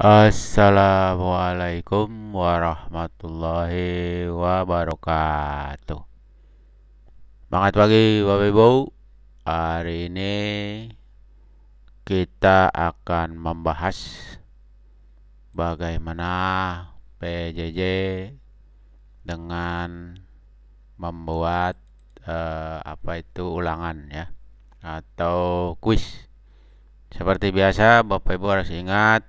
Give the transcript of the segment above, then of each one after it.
Assalamualaikum warahmatullahi wabarakatuh Semangat pagi Bapak Ibu Hari ini kita akan membahas Bagaimana PJJ dengan membuat eh, apa itu ulangan ya atau kuis seperti biasa Bapak Ibu harus ingat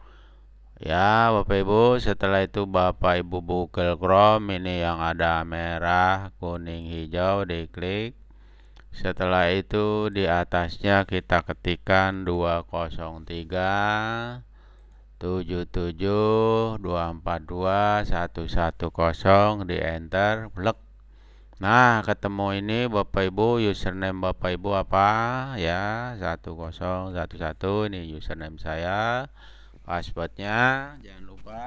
Ya Bapak Ibu setelah itu Bapak Ibu buka Chrome ini yang ada merah kuning hijau diklik setelah itu di atasnya kita ketikkan 203 77 242 110 di enter blek Nah ketemu ini Bapak Ibu username Bapak Ibu apa ya 1011 ini username saya passwordnya jangan lupa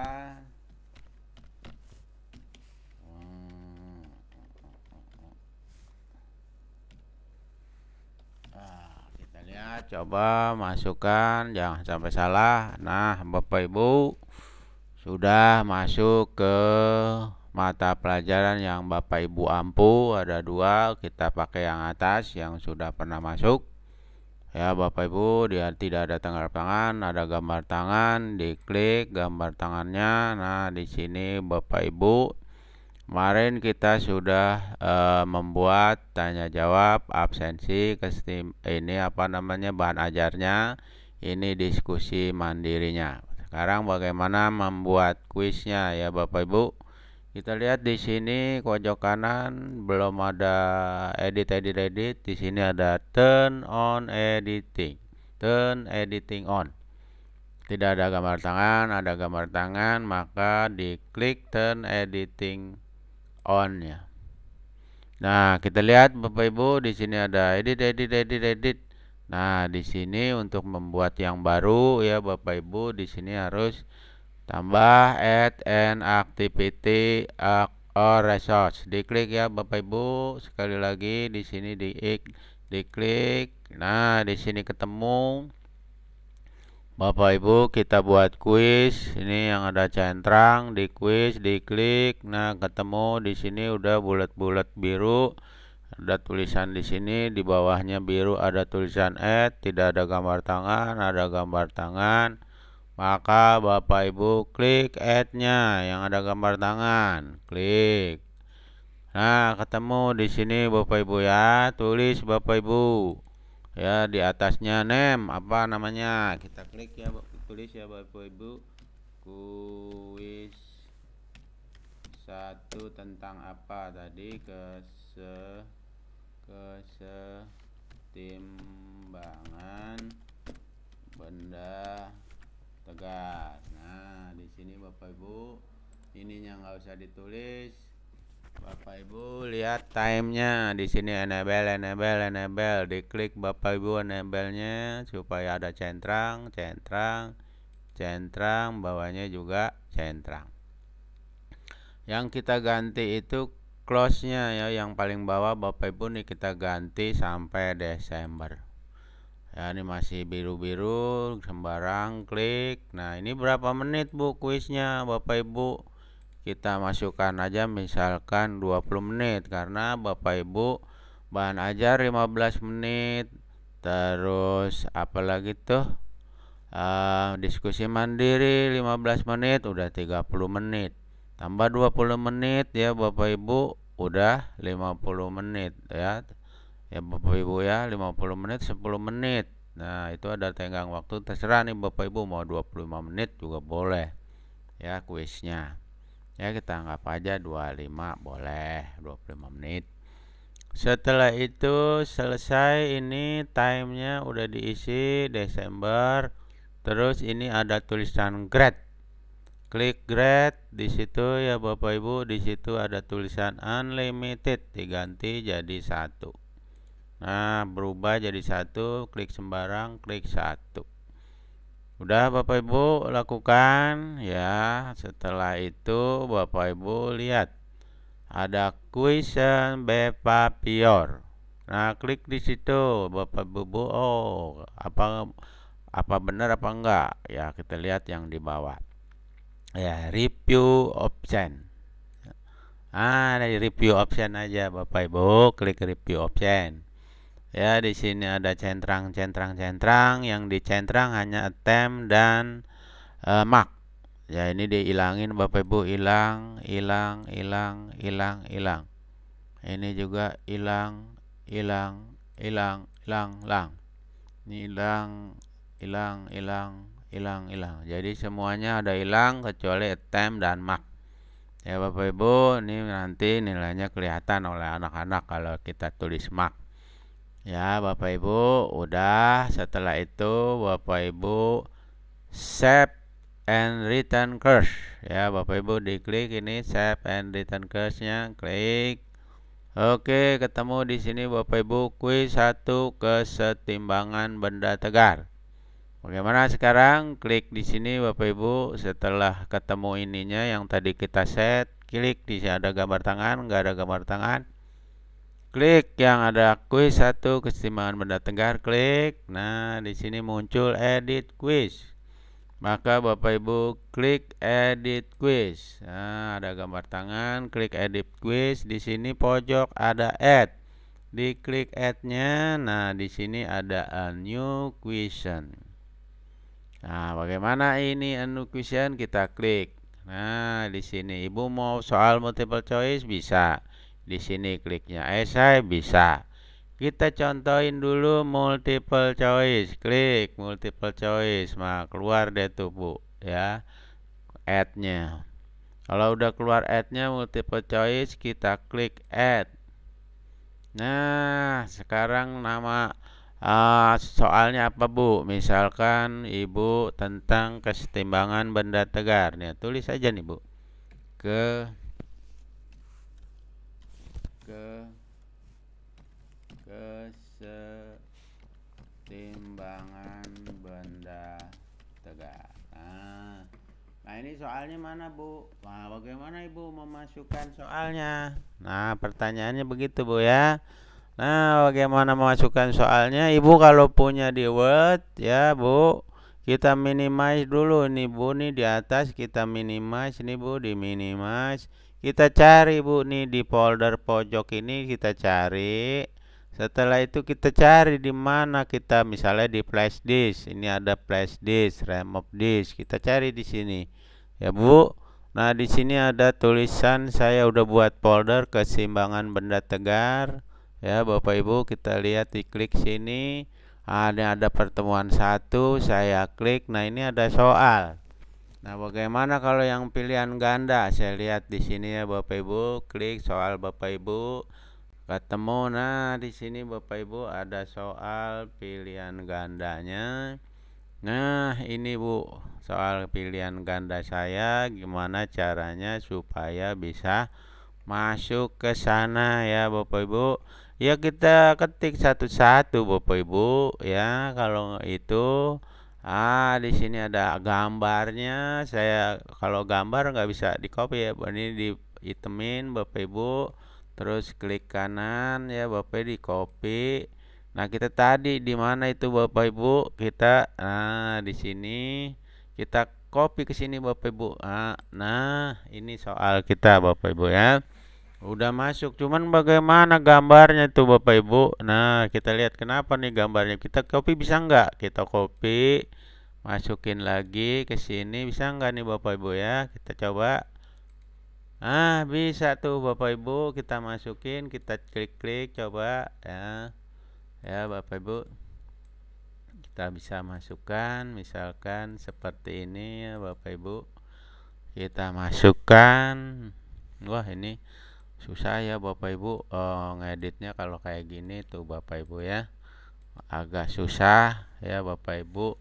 nah, kita lihat coba masukkan jangan sampai salah nah bapak ibu sudah masuk ke mata pelajaran yang bapak ibu ampuh ada dua kita pakai yang atas yang sudah pernah masuk ya Bapak Ibu dia tidak ada tanggal tangan ada gambar tangan diklik gambar tangannya nah di sini Bapak Ibu kemarin kita sudah uh, membuat tanya jawab absensi ini apa namanya bahan ajarnya ini diskusi mandirinya sekarang bagaimana membuat kuisnya ya Bapak Ibu kita lihat di sini pojok kanan belum ada edit edit edit. Di sini ada turn on editing. Turn editing on. Tidak ada gambar tangan, ada gambar tangan, maka diklik turn editing on ya. Nah, kita lihat Bapak Ibu di sini ada edit edit edit edit. Nah, di sini untuk membuat yang baru ya Bapak Ibu di sini harus tambah add and activity or resource diklik ya Bapak Ibu sekali lagi di sini di diklik nah di sini ketemu Bapak Ibu kita buat quiz. ini yang ada centrang di quiz diklik nah ketemu di sini udah bulat-bulat biru ada tulisan di sini di bawahnya biru ada tulisan add tidak ada gambar tangan ada gambar tangan maka Bapak Ibu klik add-nya yang ada gambar tangan. Klik. Nah, ketemu di sini Bapak Ibu ya. Tulis Bapak Ibu. Ya, di atasnya name apa namanya? Kita klik ya, tulis ya Bapak Ibu. Kuis satu tentang apa tadi ke se timbangan benda tegar nah di sini bapak ibu ininya nggak usah ditulis bapak ibu lihat timenya di sini enable enable enable diklik bapak ibu enable nya supaya ada centrang centrang centrang bawahnya juga centrang yang kita ganti itu close nya ya yang paling bawah bapak ibu nih kita ganti sampai Desember ya, ini masih biru-biru sembarang klik nah ini berapa menit bu kuisnya bapak ibu kita masukkan aja misalkan 20 menit karena bapak ibu bahan ajar 15 menit terus apalagi tuh uh, diskusi mandiri 15 menit udah 30 menit tambah 20 menit ya bapak ibu udah 50 menit ya ya Bapak Ibu ya 50 menit 10 menit nah itu ada tenggang waktu terserah nih Bapak Ibu mau 25 menit juga boleh ya kuisnya ya kita anggap aja 25 boleh 25 menit setelah itu selesai ini timenya udah diisi Desember terus ini ada tulisan grade klik grade di situ ya Bapak Ibu di situ ada tulisan unlimited diganti jadi satu Nah, berubah jadi satu, klik sembarang, klik satu. Udah Bapak Ibu lakukan ya. Setelah itu Bapak Ibu lihat ada question bepapior. Nah, klik di situ Bapak Ibu. Oh, apa apa benar apa enggak? Ya, kita lihat yang di bawah. Ya, review option. Ah, dari review option aja Bapak Ibu, klik review option ya di sini ada centrang centrang centrang yang di centrang hanya tem dan e, eh, mark ya ini dihilangin Bapak Ibu hilang hilang hilang hilang hilang ini juga hilang hilang hilang hilang hilang ini hilang hilang hilang hilang hilang jadi semuanya ada hilang kecuali tem dan mak. ya Bapak Ibu ini nanti nilainya kelihatan oleh anak-anak kalau kita tulis mak. Ya, Bapak Ibu, udah. Setelah itu, Bapak Ibu save and return curse. Ya, Bapak Ibu diklik ini save and return curse-nya, klik. Oke, ketemu di sini Bapak Ibu kuis 1 kesetimbangan benda tegar. Bagaimana sekarang? Klik di sini Bapak Ibu setelah ketemu ininya yang tadi kita set, klik di sini ada gambar tangan, enggak ada gambar tangan. Klik yang ada quiz satu keseimbangan benda tegar klik. Nah, di sini muncul edit quiz. Maka Bapak Ibu klik edit quiz. Nah, ada gambar tangan, klik edit quiz. Di sini pojok ada add. Diklik add-nya. Nah, di sini ada a new question. Nah, bagaimana ini a new question? kita klik. Nah, di sini Ibu mau soal multiple choice bisa. Di sini kliknya esai bisa. Kita contohin dulu multiple choice. Klik multiple choice. mah keluar deh tuh, Bu, ya. Add-nya. Kalau udah keluar add-nya multiple choice, kita klik add. Nah, sekarang nama uh, soalnya apa, Bu? Misalkan Ibu tentang kesetimbangan benda tegar. Nih, tulis aja nih, Bu. Ke ke kesetimbangan benda tegak. Nah, nah ini soalnya mana Bu? Nah, bagaimana Ibu memasukkan soalnya? Nah, pertanyaannya begitu Bu ya. Nah, bagaimana memasukkan soalnya? Ibu kalau punya di Word ya, Bu. Kita minimize dulu nih Bu nih di atas kita minimize nih Bu, di minimize kita cari Bu nih di folder pojok ini kita cari. Setelah itu kita cari di mana kita misalnya di flash disk. Ini ada flash disk, remove disk. Kita cari di sini. Ya Bu. Nah, di sini ada tulisan saya udah buat folder keseimbangan benda tegar. Ya, Bapak Ibu, kita lihat di klik sini. Ada ada pertemuan satu, saya klik. Nah, ini ada soal. Nah, bagaimana kalau yang pilihan ganda? Saya lihat di sini ya Bapak Ibu, klik soal Bapak Ibu. Ketemu nah di sini Bapak Ibu ada soal pilihan gandanya. Nah, ini Bu, soal pilihan ganda saya gimana caranya supaya bisa masuk ke sana ya Bapak Ibu. Ya kita ketik satu-satu Bapak Ibu ya kalau itu Ah, di sini ada gambarnya. Saya kalau gambar nggak bisa di copy ya. Ini di itemin Bapak Ibu. Terus klik kanan ya Bapak di copy. Nah, kita tadi di mana itu Bapak Ibu? Kita nah di sini kita copy ke sini Bapak Ibu. Nah, nah ini soal kita Bapak Ibu ya. Udah masuk, cuman bagaimana gambarnya tuh Bapak Ibu? Nah, kita lihat kenapa nih gambarnya. Kita copy bisa nggak? Kita copy, masukin lagi ke sini bisa nggak nih Bapak Ibu ya? Kita coba. Ah, bisa tuh Bapak Ibu, kita masukin, kita klik-klik coba ya. Ya, Bapak Ibu. Kita bisa masukkan misalkan seperti ini ya Bapak Ibu. Kita masukkan. Wah, ini susah ya bapak ibu uh, ngeditnya kalau kayak gini tuh bapak ibu ya agak susah ya bapak ibu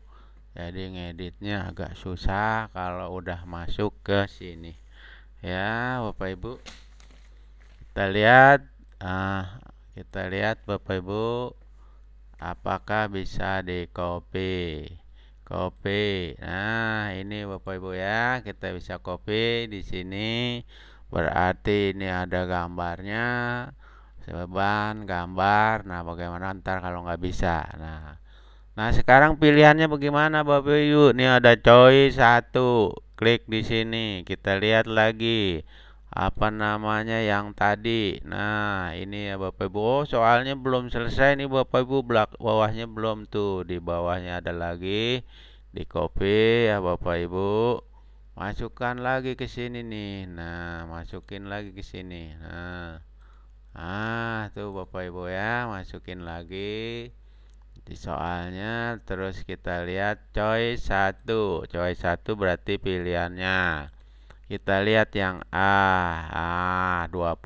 jadi ngeditnya agak susah kalau udah masuk ke sini ya bapak ibu kita lihat uh, kita lihat bapak ibu apakah bisa di copy copy nah ini bapak ibu ya kita bisa copy di sini berarti ini ada gambarnya beban gambar nah bagaimana ntar kalau nggak bisa nah nah sekarang pilihannya bagaimana Bapak Ibu ini ada choice satu klik di sini kita lihat lagi apa namanya yang tadi nah ini ya Bapak Ibu oh, soalnya belum selesai nih Bapak Ibu belak bawahnya belum tuh di bawahnya ada lagi di copy ya Bapak Ibu masukkan lagi ke sini nih nah masukin lagi ke sini nah ah tuh bapak ibu ya masukin lagi di soalnya terus kita lihat coy satu coy satu berarti pilihannya kita lihat yang A ah 20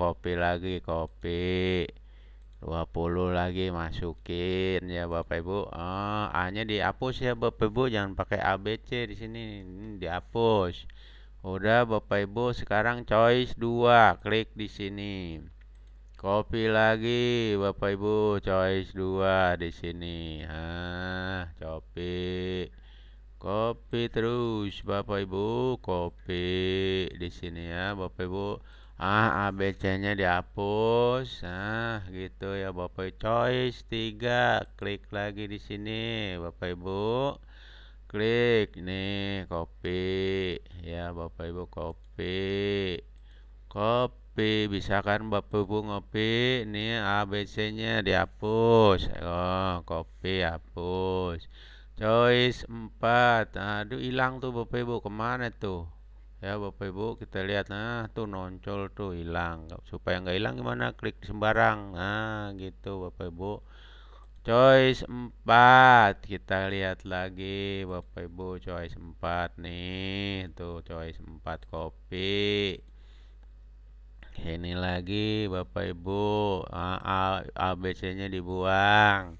kopi lagi kopi 20 lagi masukin ya Bapak Ibu. ah A-nya dihapus ya Bapak Ibu, jangan pakai ABC di sini. Ini dihapus. Udah Bapak Ibu, sekarang choice 2, klik di sini. Copy lagi Bapak Ibu, choice 2 di sini. Ah, copy. Copy terus Bapak Ibu, copy di sini ya Bapak Ibu ah ABC nya dihapus nah gitu ya Bapak choice 3 klik lagi di sini Bapak Ibu klik nih copy ya Bapak Ibu copy copy bisa kan Bapak Ibu ngopi nih ABC nya dihapus oh ya, copy hapus choice 4 aduh hilang tuh Bapak Ibu kemana tuh ya bapak ibu kita lihat nah tuh noncol tuh hilang supaya nggak hilang gimana klik sembarang nah gitu bapak ibu choice 4 kita lihat lagi bapak ibu choice 4 nih tuh choice 4 kopi ini lagi bapak ibu abc nya dibuang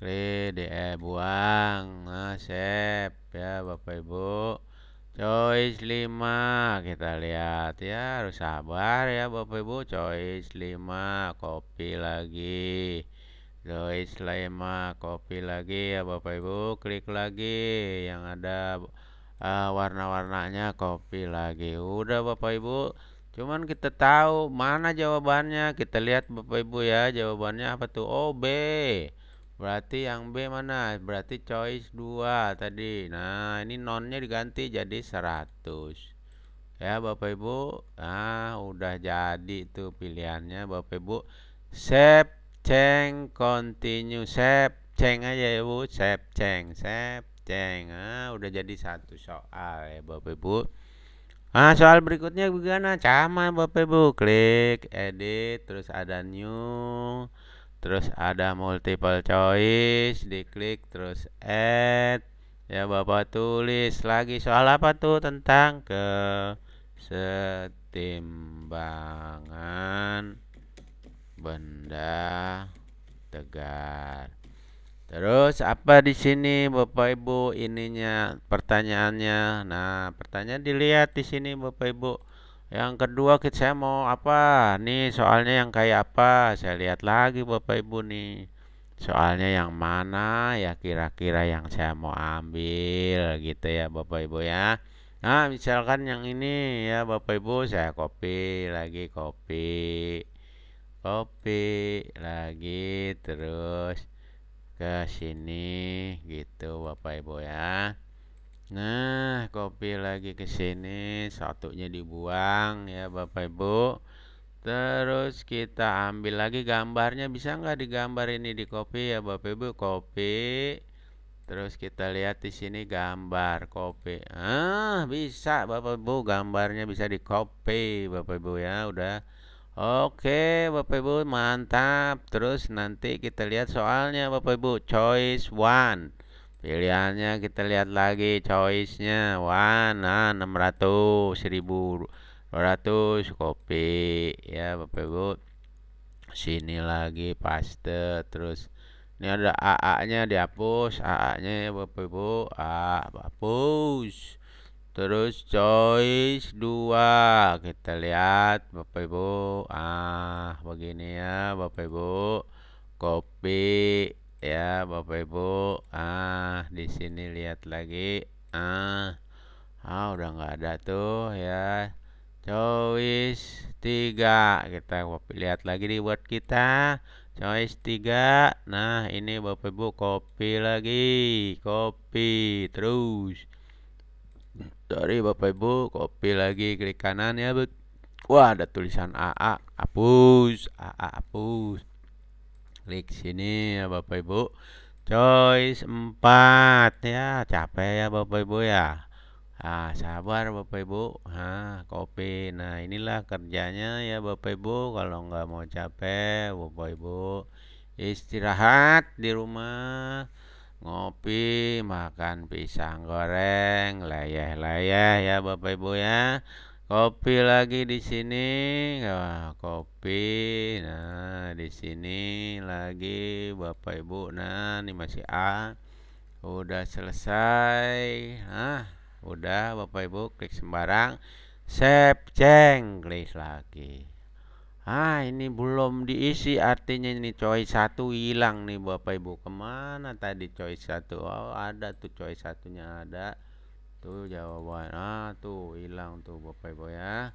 klik de buang nah save ya bapak ibu Choice 5 kita lihat ya harus sabar ya Bapak Ibu choice 5 copy lagi choice 5 copy lagi ya Bapak Ibu klik lagi yang ada uh, warna-warnanya copy lagi udah Bapak Ibu cuman kita tahu mana jawabannya kita lihat Bapak Ibu ya jawabannya apa tuh OB oh, Berarti yang B mana? Berarti choice 2 tadi. Nah, ini nonnya diganti jadi 100. Ya, Bapak Ibu. Ah, udah jadi tuh pilihannya Bapak Ibu. Save ceng continue save ceng aja ya Bu. Save ceng, save ceng. Ah, udah jadi satu soal ya Bapak Ibu. Ah, soal berikutnya bagaimana? Sama Bapak Ibu. Klik edit terus ada new terus ada multiple choice diklik terus add ya bapak tulis lagi soal apa tuh tentang ke benda tegar terus apa di sini bapak ibu ininya pertanyaannya nah pertanyaan dilihat di sini bapak ibu yang kedua kita saya mau apa? Nih soalnya yang kayak apa? Saya lihat lagi Bapak Ibu nih. Soalnya yang mana ya kira-kira yang saya mau ambil gitu ya Bapak Ibu ya. Nah, misalkan yang ini ya Bapak Ibu saya copy lagi copy. Copy lagi terus ke sini gitu Bapak Ibu ya. Nah, kopi lagi ke sini, satunya dibuang ya Bapak Ibu. Terus kita ambil lagi gambarnya, bisa nggak digambar ini di kopi ya Bapak Ibu? Kopi. Terus kita lihat di sini gambar kopi. Ah, bisa Bapak Ibu, gambarnya bisa di kopi Bapak Ibu ya, udah. Oke, Bapak Ibu, mantap. Terus nanti kita lihat soalnya Bapak Ibu, choice one pilihannya kita lihat lagi choice-nya warna 600 1200 kopi ya Bapak Ibu sini lagi paste terus ini ada AA nya dihapus AA nya ya Bapak Ibu A hapus terus choice 2 kita lihat Bapak Ibu ah begini ya Bapak Ibu kopi ya Bapak Ibu ah di sini lihat lagi ah ah udah nggak ada tuh ya choice tiga, kita lihat lagi di word kita choice tiga, nah ini Bapak Ibu copy lagi copy terus sorry Bapak Ibu copy lagi klik kanan ya bu. Wah ada tulisan AA hapus AA hapus klik sini ya Bapak Ibu choice 4 ya capek ya Bapak Ibu ya ah sabar Bapak Ibu ah kopi. nah inilah kerjanya ya Bapak Ibu kalau nggak mau capek Bapak Ibu istirahat di rumah ngopi makan pisang goreng layah-layah ya Bapak Ibu ya kopi lagi di sini nah, kopi nah di sini lagi bapak ibu nah ini masih A udah selesai Ah udah bapak ibu klik sembarang save ceng klik lagi ah ini belum diisi artinya ini coy satu hilang nih bapak ibu kemana tadi coy satu oh ada tuh coy satunya ada tuh jawabannya ah tuh hilang tuh bapak ibu ya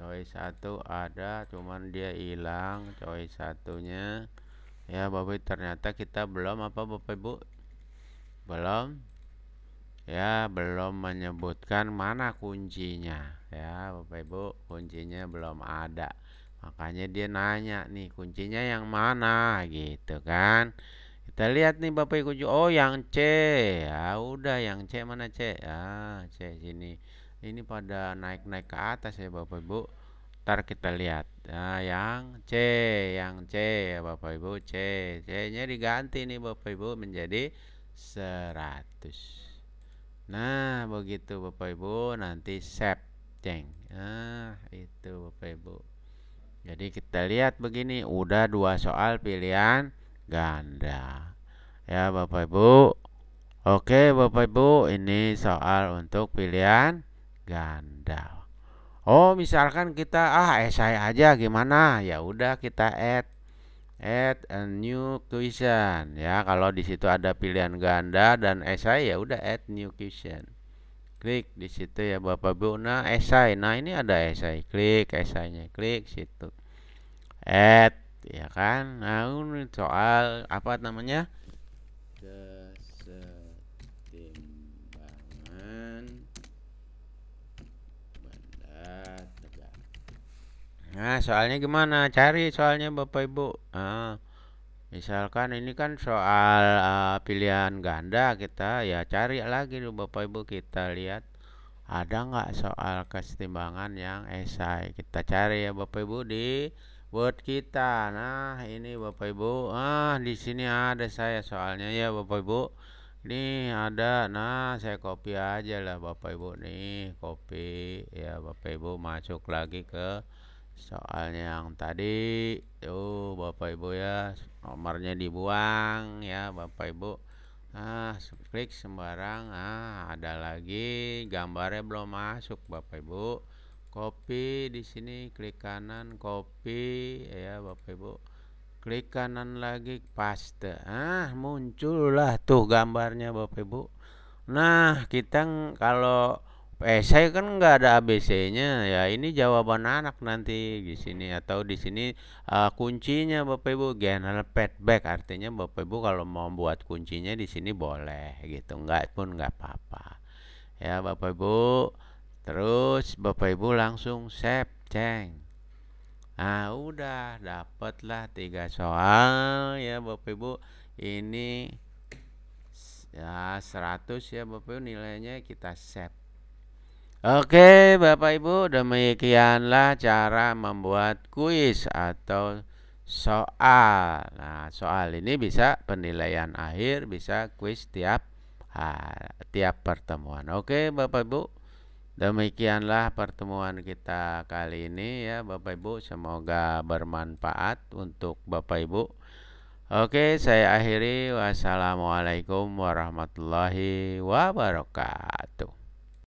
coy satu ada cuman dia hilang coy satunya ya bapak ibu ternyata kita belum apa bapak ibu belum ya belum menyebutkan mana kuncinya ya bapak ibu kuncinya belum ada makanya dia nanya nih kuncinya yang mana gitu kan kita lihat nih Bapak Ibu. Oh, yang C. Ya udah, yang C mana C? Ah, C sini. Ini pada naik-naik ke atas ya Bapak Ibu. Ntar kita lihat. Nah, yang C, yang C ya Bapak Ibu. C. C-nya diganti nih Bapak Ibu menjadi 100. Nah, begitu Bapak Ibu nanti set ceng. Nah, itu Bapak Ibu. Jadi kita lihat begini, udah dua soal pilihan ganda. Ya Bapak Ibu. Oke Bapak Ibu, ini soal untuk pilihan ganda. Oh, misalkan kita ah esai aja gimana? Ya udah kita add add a new question ya. Kalau di situ ada pilihan ganda dan esai ya udah add new question. Klik di situ ya Bapak Ibu. Nah, esai. Nah, ini ada esai. Klik esainya. Klik situ. Add ya kan nah soal apa namanya kesetimbangan benda tegak nah soalnya gimana cari soalnya bapak ibu ah Misalkan ini kan soal uh, pilihan ganda kita ya cari lagi dulu Bapak Ibu kita lihat ada nggak soal kesetimbangan yang esai kita cari ya Bapak Ibu di buat kita. Nah, ini Bapak Ibu. Ah, di sini ada saya soalnya ya Bapak Ibu. Nih ada. Nah, saya copy aja lah Bapak Ibu nih, copy ya Bapak Ibu masuk lagi ke soalnya yang tadi. Tuh Bapak Ibu ya, nomornya dibuang ya Bapak Ibu. Ah, klik sembarang. Ah, ada lagi gambarnya belum masuk Bapak Ibu. Kopi di sini klik kanan kopi ya Bapak Ibu klik kanan lagi paste ah muncullah tuh gambarnya Bapak Ibu nah kita kalau esai kan nggak ada ABC-nya ya ini jawaban anak nanti di sini atau di sini uh, kuncinya Bapak Ibu general feedback artinya Bapak Ibu kalau mau buat kuncinya di sini boleh gitu nggak pun nggak apa-apa ya Bapak Ibu Terus Bapak Ibu langsung save ceng. Nah, udah dapatlah tiga soal ya Bapak Ibu. Ini ya 100 ya Bapak Ibu nilainya kita save. Oke, Bapak Ibu, demikianlah cara membuat kuis atau soal. Nah, soal ini bisa penilaian akhir, bisa kuis tiap tiap pertemuan. Oke, Bapak Ibu. Demikianlah pertemuan kita kali ini ya Bapak Ibu semoga bermanfaat untuk Bapak Ibu Oke saya akhiri Wassalamualaikum warahmatullahi wabarakatuh